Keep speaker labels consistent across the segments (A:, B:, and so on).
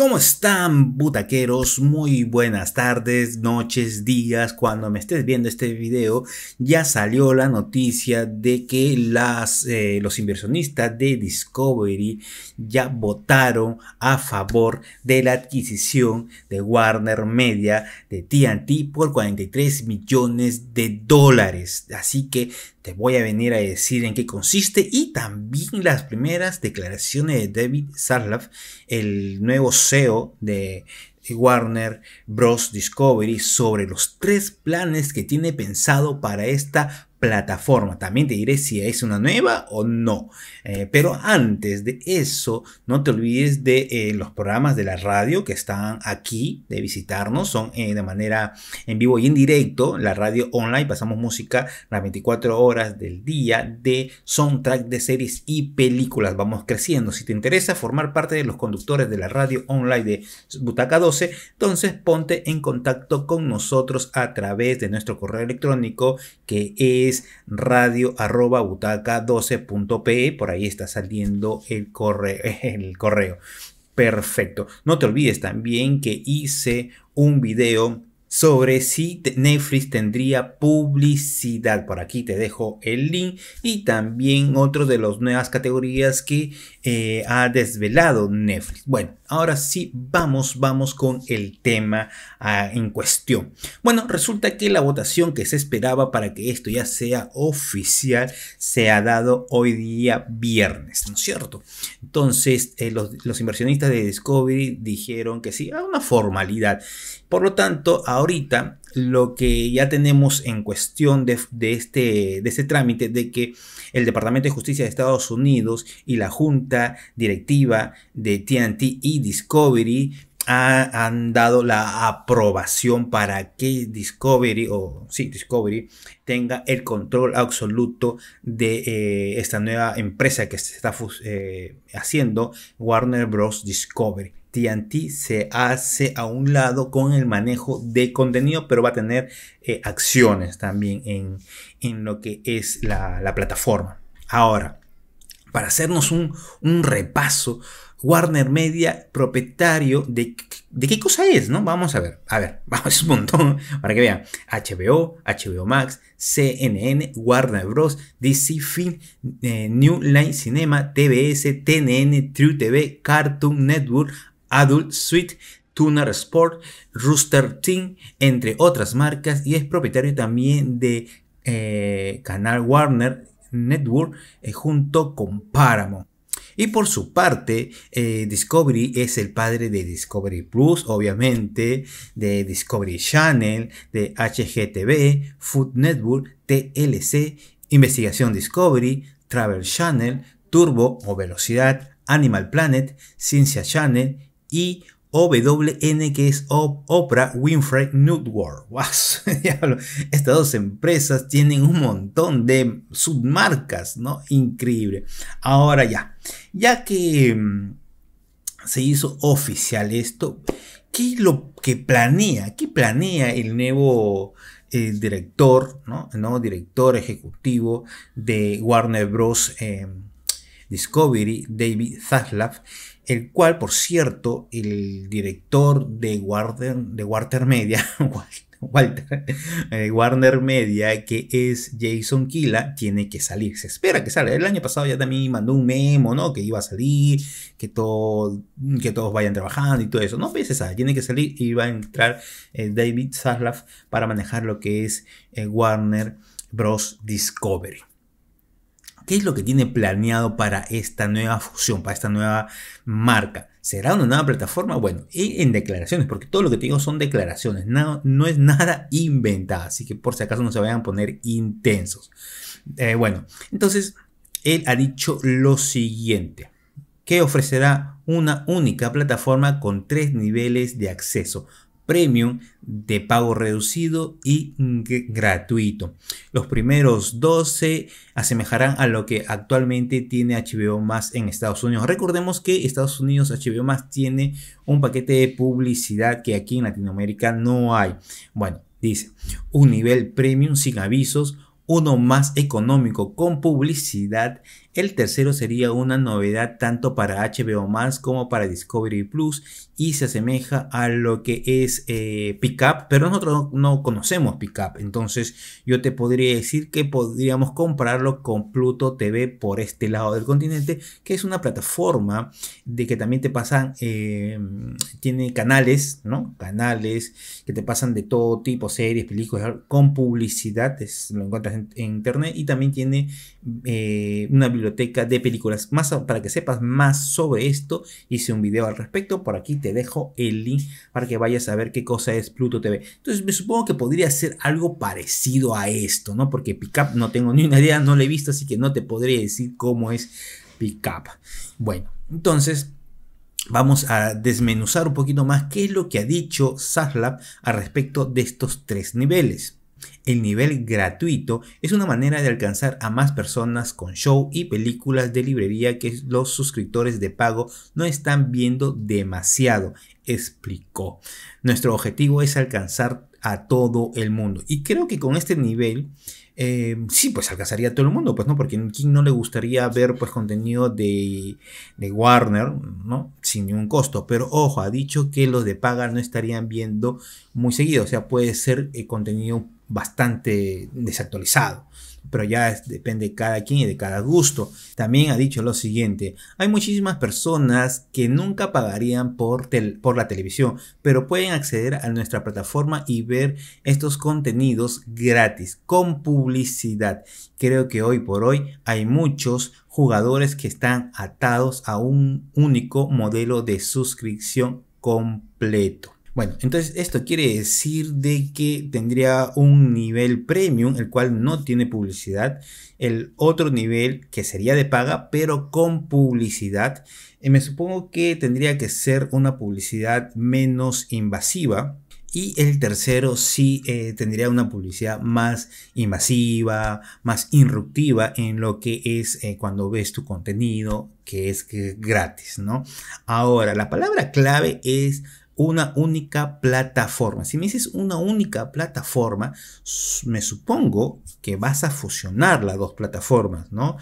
A: ¿Cómo están, butaqueros? Muy buenas tardes, noches, días. Cuando me estés viendo este video, ya salió la noticia de que las, eh, los inversionistas de Discovery ya votaron a favor de la adquisición de Warner Media de TNT por 43 millones de dólares. Así que te voy a venir a decir en qué consiste y también las primeras declaraciones de David Sarlaff, el nuevo CEO de Warner Bros. Discovery, sobre los tres planes que tiene pensado para esta plataforma. También te diré si es una nueva o no. Eh, pero antes de eso, no te olvides de eh, los programas de la radio que están aquí, de visitarnos. Son eh, de manera en vivo y en directo. La radio online, pasamos música las 24 horas del día de soundtrack de series y películas. Vamos creciendo. Si te interesa formar parte de los conductores de la radio online de Butaca 12, entonces ponte en contacto con nosotros a través de nuestro correo electrónico que es es radio arroba butaca 12.pe, por ahí está saliendo el correo, el correo. Perfecto. No te olvides también que hice un video sobre si Netflix tendría publicidad. Por aquí te dejo el link y también otro de las nuevas categorías que eh, ha desvelado Netflix. Bueno, ahora sí vamos, vamos con el tema ah, en cuestión. Bueno, resulta que la votación que se esperaba para que esto ya sea oficial se ha dado hoy día viernes, ¿no es cierto? Entonces, eh, los, inversionistas de Discovery dijeron que sí, a una formalidad. Por lo tanto, ahora ahorita lo que ya tenemos en cuestión de, este, de este trámite, de que el Departamento de Justicia de Estados Unidos y la Junta Directiva de TNT y Discovery ha, han dado la aprobación para que Discovery, o sí, Discovery, tenga el control absoluto de eh, esta nueva empresa que se está eh, haciendo, Warner Bros. Discovery. TNT se hace a un lado con el manejo de contenido, pero va a tener eh, acciones también en, lo que es la, plataforma. Ahora, para hacernos un, repaso, Warner Media, propietario de, de qué cosa es, ¿no? Vamos a ver, a ver, vamos un montón para que vean. HBO, HBO Max, CNN, Warner Bros., DC Film, eh, New Line Cinema, TBS, TNN, True TV, Cartoon Network, Adult Suite, Tuner Sport, Rooster Team, entre otras marcas, y es propietario también de eh, Canal Warner Network eh, junto con Paramount. Y por su parte, eh, Discovery es el padre de Discovery Plus, obviamente, de Discovery Channel, de HGTV, Food Network, TLC, Investigación Discovery, Travel Channel, Turbo o Velocidad, Animal Planet, Ciencia Channel y WN que es Oprah Winfrey Network. ¡Wow! Estas dos empresas tienen un montón de submarcas, ¿no? Increíble. Ahora ya, ya que mm, se hizo oficial esto, ¿qué lo que planea? ¿Qué planea el nuevo eh, director, ¿no? El nuevo director ejecutivo de Warner Bros. Eh, Discovery, David Zaslav? el cual, por cierto, el director de Warner, Media, eh, Warner Media, que es Jason Kila, tiene que salir. Se espera que salga. El año pasado ya también mandó un memo, ¿no? Que iba a salir, que, todo, que todos vayan trabajando y todo eso. No, pues se tiene que salir y va a entrar eh, David Zaslav para manejar lo que es eh, Warner Bros. Discovery. ¿Qué es lo que tiene planeado para esta nueva fusión, para esta nueva marca? ¿Será una nueva plataforma? Bueno, y en declaraciones, porque todo lo que tengo son declaraciones, no, es nada inventado, así que por si acaso no se vayan a poner intensos. Eh, bueno, entonces él ha dicho lo siguiente, que ofrecerá una única plataforma con tres niveles de acceso premium de pago reducido y gratuito. Los primeros 12 asemejarán a lo que actualmente tiene HBO Más en Estados Unidos. Recordemos que Estados Unidos HBO Más tiene un paquete de publicidad que aquí en Latinoamérica no hay. Bueno, dice un nivel premium sin avisos, uno más económico con publicidad el tercero sería una novedad tanto para HBO Max como para Discovery Plus y se asemeja a lo que es eh, Pickup, pero nosotros no, conocemos Pickup, entonces yo te podría decir que podríamos comprarlo con Pluto TV por este lado del continente, que es una plataforma de que también te pasan, em, tiene canales, ¿no? Canales que te pasan de todo tipo, series, películas, con publicidad, lo encuentras en, internet y también tiene eh, una biblioteca biblioteca de películas. Más, para que sepas más sobre esto, hice un video al respecto. Por aquí te dejo el link para que vayas a ver qué cosa es Pluto TV. Entonces me supongo que podría ser algo parecido a esto, ¿no? Porque Pickup no tengo ni una idea, no lo he visto, así que no te podría decir cómo es Pickup. Bueno, entonces vamos a desmenuzar un poquito más qué es lo que ha dicho Saslab al respecto de estos tres niveles. El nivel gratuito es una manera de alcanzar a más personas con show y películas de librería que los suscriptores de pago no están viendo demasiado, explicó. Nuestro objetivo es alcanzar a todo el mundo. Y creo que con este nivel, eh, sí, pues alcanzaría a todo el mundo, pues, ¿no? Porque ¿quién no le gustaría ver, pues, contenido de, Warner, ¿no? Sin ningún costo. Pero ojo, ha dicho que los de paga no estarían viendo muy seguido. O sea, puede ser el eh, contenido bastante desactualizado. Pero ya depende de cada quien y de cada gusto. También ha dicho lo siguiente, hay muchísimas personas que nunca pagarían por, por la televisión, pero pueden acceder a nuestra plataforma y ver estos contenidos gratis, con publicidad. Creo que hoy por hoy hay muchos jugadores que están atados a un único modelo de suscripción completo. Bueno, entonces esto quiere decir de que tendría un nivel premium, el cual no tiene publicidad, el otro nivel que sería de paga, pero con publicidad. Eh, me supongo que tendría que ser una publicidad menos invasiva. Y el tercero sí eh, tendría una publicidad más invasiva, más irruptiva en lo que es eh, cuando ves tu contenido, que es, que es gratis, ¿no? Ahora, la palabra clave es una única plataforma. Si me dices una única plataforma, me supongo que vas a fusionar las dos plataformas, ¿no?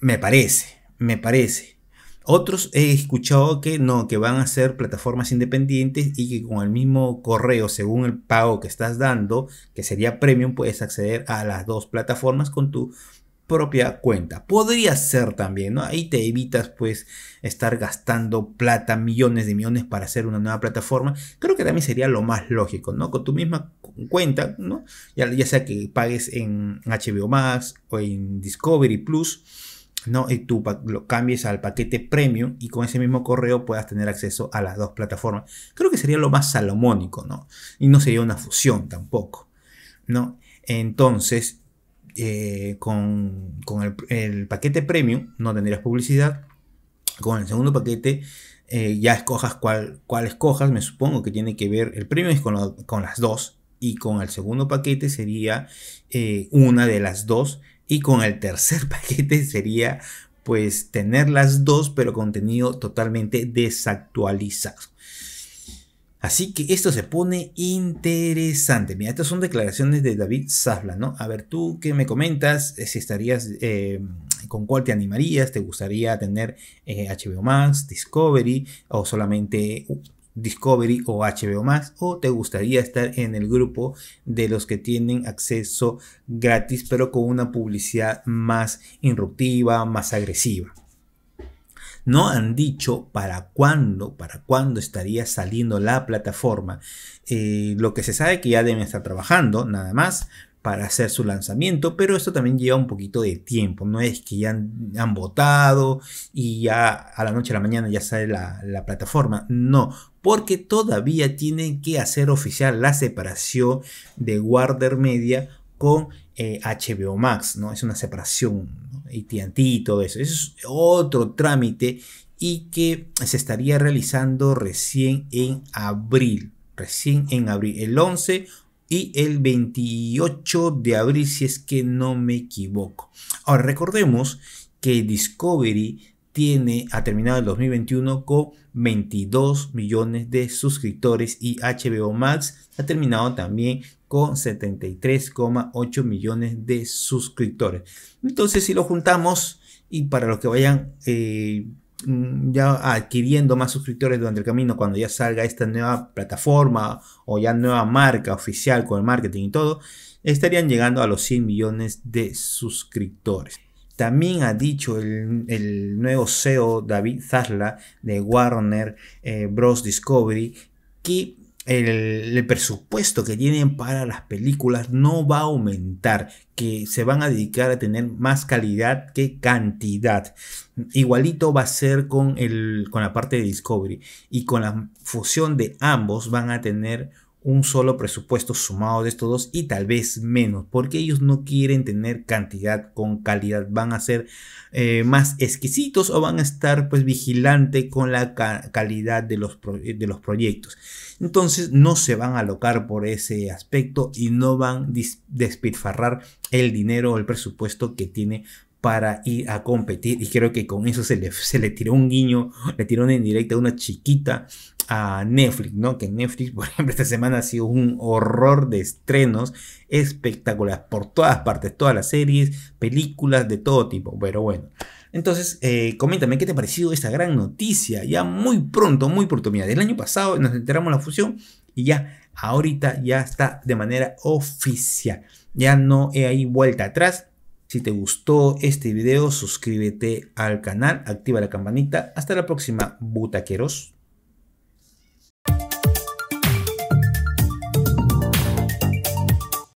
A: Me parece, me parece. Otros he escuchado que no, que van a ser plataformas independientes y que con el mismo correo, según el pago que estás dando, que sería premium, puedes acceder a las dos plataformas con tu propia cuenta. Podría ser también, ¿no? Ahí te evitas pues estar gastando plata, millones de millones para hacer una nueva plataforma. Creo que también sería lo más lógico, ¿no? Con tu misma cuenta, ¿no? Ya, ya sea que pagues en HBO Max o en Discovery Plus. ¿no? Y tú lo cambies al paquete premium y con ese mismo correo puedas tener acceso a las dos plataformas. Creo que sería lo más salomónico, ¿no? Y no sería una fusión tampoco, ¿no? Entonces, eh, con, el, paquete premium no tendrías publicidad. Con el segundo paquete eh, ya escojas cuál, cuál escojas. Me supongo que tiene que ver el premium es con, las dos. Y con el segundo paquete sería eh, una de las dos. Y con el tercer paquete sería pues tener las dos pero contenido totalmente desactualizado. Así que esto se pone interesante. Mira, estas son declaraciones de David Zafla, ¿no? A ver, tú qué me comentas, eh, si estarías, em, con cuál te animarías, te gustaría tener HBO eh, Max, Discovery o solamente uh, Discovery o HBO Max o te gustaría estar en el grupo de los que tienen acceso gratis pero con una publicidad más irruptiva, más agresiva. No han dicho para cuándo, para cuándo estaría saliendo la plataforma. Eh, lo que se sabe que ya deben estar trabajando, nada más, para hacer su lanzamiento, pero esto también lleva un poquito de tiempo, no es que ya han, votado y ya a la noche a la mañana ya sale la, plataforma, no, porque todavía tienen que hacer oficial la separación de Warner Media con HBO eh, Max, ¿no? Es una separación ATT y todo eso. es otro trámite y que se estaría realizando recién en abril. Recién en abril, el 11 y el 28 de abril, si es que no me equivoco. Ahora, recordemos que Discovery tiene, ha terminado el 2021 con 22 millones de suscriptores y HBO Max ha terminado también con 73,8 millones de suscriptores. Entonces, si lo juntamos y para los que vayan eh, mm, ya adquiriendo más suscriptores durante el camino, cuando ya salga esta nueva plataforma o ya nueva marca oficial con el marketing y todo, estarían llegando a los 100 millones de suscriptores. También ha dicho el, nuevo CEO David Zasla de Warner eh, Bros. Discovery que el, presupuesto que tienen para las películas no va a aumentar, que se van a dedicar a tener más calidad que cantidad. Igualito va a ser con, el, con la parte de Discovery y con la fusión de ambos van a tener un solo presupuesto sumado de estos dos y tal vez menos, porque ellos no quieren tener cantidad con calidad, van a ser eh, más exquisitos o van a estar pues vigilante con la calidad de los, de los proyectos. Entonces no se van a alocar por ese aspecto y no van a despilfarrar el dinero o el presupuesto que tiene para ir a competir. Y creo que con eso se le, se le tiró un guiño, le tiró en directo a una chiquita a Netflix, ¿no? Que Netflix, por ejemplo, esta semana ha sido un horror de estrenos espectaculares por todas partes, todas las series, películas de todo tipo, pero bueno. Entonces, eh, coméntame qué te ha parecido esta gran noticia. Ya muy pronto, muy pronto. Mira, del año pasado nos enteramos la fusión y ya ahorita ya está de manera oficial. Ya no hay vuelta atrás. Si te gustó este video, suscríbete al canal, activa la campanita. Hasta la próxima, butaqueros.